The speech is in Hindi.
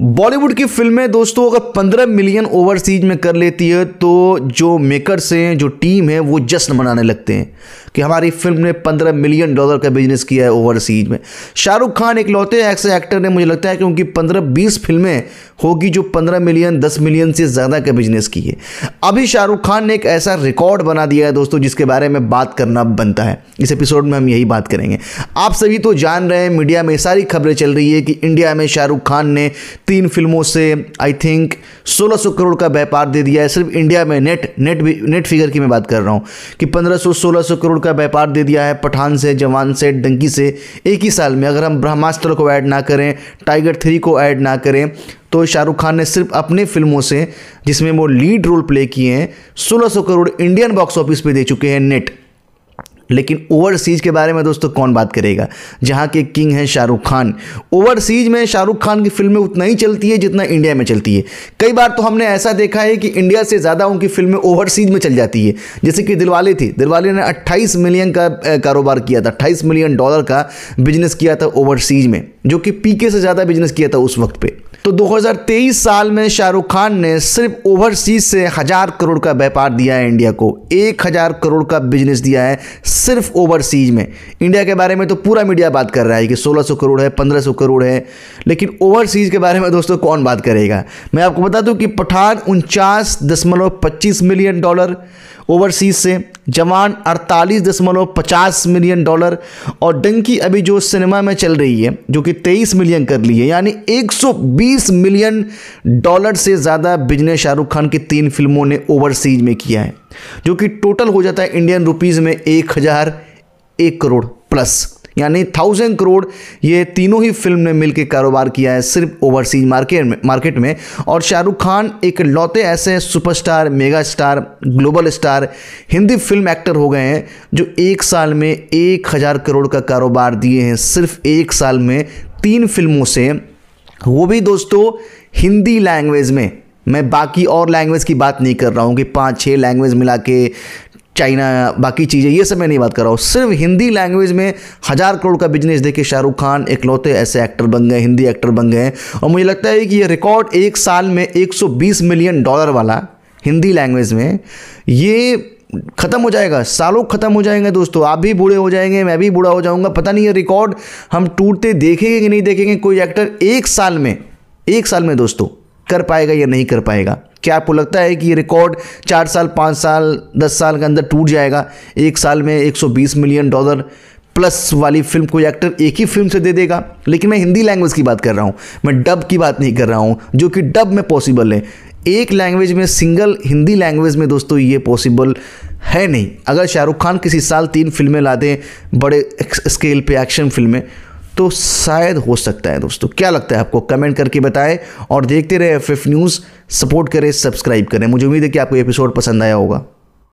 बॉलीवुड की फिल्में दोस्तों अगर 15 मिलियन ओवरसीज में कर लेती है तो जो मेकर्स हैं जो टीम है वो जश्न मनाने लगते हैं कि हमारी फिल्म ने 15 मिलियन डॉलर का बिजनेस किया है ओवरसीज में शाहरुख खान एक लौते ऐसे एक्टर ने मुझे लगता है कि उनकी 15-20 फिल्में होगी जो 15 मिलियन 10 मिलियन से ज़्यादा का बिजनेस की है अभी शाहरुख खान ने एक ऐसा रिकॉर्ड बना दिया है दोस्तों जिसके बारे में बात करना बनता है इस एपिसोड में हम यही बात करेंगे आप सभी तो जान रहे हैं मीडिया में सारी खबरें चल रही है कि इंडिया में शाहरुख खान ने तीन फिल्मों से आई थिंक 1600 करोड़ का व्यापार दे दिया है सिर्फ इंडिया में नेट नेट नेट फिगर की मैं बात कर रहा हूँ कि 1500 सौ करोड़ का व्यापार दे दिया है पठान से जवान से डंकी से एक ही साल में अगर हम ब्रह्मास्त्र को ऐड ना करें टाइगर थ्री को ऐड ना करें तो शाहरुख खान ने सिर्फ अपने फिल्मों से जिसमें वो लीड रोल प्ले किए हैं 1600 करोड़ इंडियन बॉक्स ऑफिस पे दे चुके हैं नेट लेकिन ओवरसीज के बारे में दोस्तों कौन बात करेगा जहां के किंग हैं शाहरुख खान ओवरसीज में शाहरुख खान की फिल्में उतना ही चलती है जितना इंडिया में चलती है कई बार तो हमने ऐसा देखा है कि इंडिया से ज़्यादा उनकी फिल्में ओवरसीज में चल जाती है जैसे कि दिलवाले थी दिलवाले ने अट्ठाईस मिलियन का कारोबार किया था अट्ठाईस मिलियन डॉलर का बिजनेस किया था ओवरसीज में जो कि पीके से ज़्यादा बिजनेस किया था उस वक्त पे तो 2023 साल में शाहरुख खान ने सिर्फ ओवरसीज से हज़ार करोड़ का व्यापार दिया है इंडिया को एक हज़ार करोड़ का बिजनेस दिया है सिर्फ ओवरसीज में इंडिया के बारे में तो पूरा मीडिया बात कर रहा है कि 1600 करोड़ है 1500 करोड़ है लेकिन ओवरसीज के बारे में दोस्तों कौन बात करेगा मैं आपको बता दूं कि पठान उनचास दशमलव पच्चीस मिलियन डॉलर ओवरसीज से जवान अड़तालीस दशमलव पचास मिलियन डॉलर और डंकी अभी जो सिनेमा में चल रही है जो कि तेईस मिलियन कर ली है यानी एक सौ बीस मिलियन डॉलर से ज़्यादा बिजनेस शाहरुख खान की तीन फिल्मों ने ओवरसीज में किया है जो कि टोटल हो जाता है इंडियन रुपीज़ में एक हज़ार एक करोड़ प्लस यानी थाउजेंड करोड़ ये तीनों ही फिल्म ने मिलकर कारोबार किया है सिर्फ ओवरसीज मार्केट में मार्केट में और शाहरुख खान एक लौते ऐसे superstar mega star global star Hindi film actor हो गए हैं जो एक साल में एक हज़ार करोड़ का कारोबार दिए हैं सिर्फ एक साल में तीन फिल्मों से वो भी दोस्तों हिंदी लैंग्वेज में मैं बाकी और लैंग्वेज की बात नहीं कर रहा हूँ कि पाँच छः लैंग्वेज मिला के चाइना बाकी चीज़ें ये सब मैं नहीं बात कर रहा हूँ सिर्फ हिंदी लैंग्वेज में हज़ार करोड़ का बिजनेस देखे शाहरुख खान इकलौते ऐसे एक्टर बन गए हिंदी एक्टर बन गए और मुझे लगता है कि ये रिकॉर्ड एक साल में 120 मिलियन डॉलर वाला हिंदी लैंग्वेज में ये ख़त्म हो जाएगा सालों ख़त्म हो जाएंगे दोस्तों आप भी बूढ़े हो जाएंगे मैं भी बूढ़ा हो जाऊंगा पता नहीं ये रिकॉर्ड हम टूटते देखेंगे कि नहीं देखेंगे कोई एक्टर एक साल में एक साल में दोस्तों कर पाएगा या नहीं कर पाएगा क्या आपको लगता है कि ये रिकॉर्ड चार साल पाँच साल दस साल के अंदर टूट जाएगा एक साल में 120 मिलियन डॉलर प्लस वाली फिल्म कोई एक्टर एक ही फिल्म से दे देगा लेकिन मैं हिंदी लैंग्वेज की बात कर रहा हूँ मैं डब की बात नहीं कर रहा हूँ जो कि डब में पॉसिबल है एक लैंग्वेज में सिंगल हिंदी लैंग्वेज में दोस्तों ये पॉसिबल है नहीं अगर शाहरुख खान किसी साल तीन फिल्में लाते बड़े स्केल पे एक्शन फिल्में तो शायद हो सकता है दोस्तों क्या लगता है आपको कमेंट करके बताएं और देखते रहे एफ न्यूज़ सपोर्ट करें सब्सक्राइब करें मुझे उम्मीद है कि आपको एपिसोड पसंद आया होगा